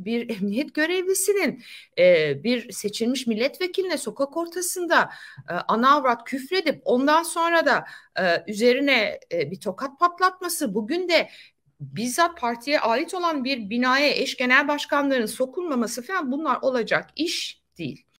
bir emniyet görevlisinin e, bir seçilmiş milletvekiline sokak ortasında e, ana avrat küfredip ondan sonra da e, üzerine e, bir tokat patlatması bugün de bizzat partiye ait olan bir binaya eş genel başkanların sokulmaması falan bunlar olacak iş değil.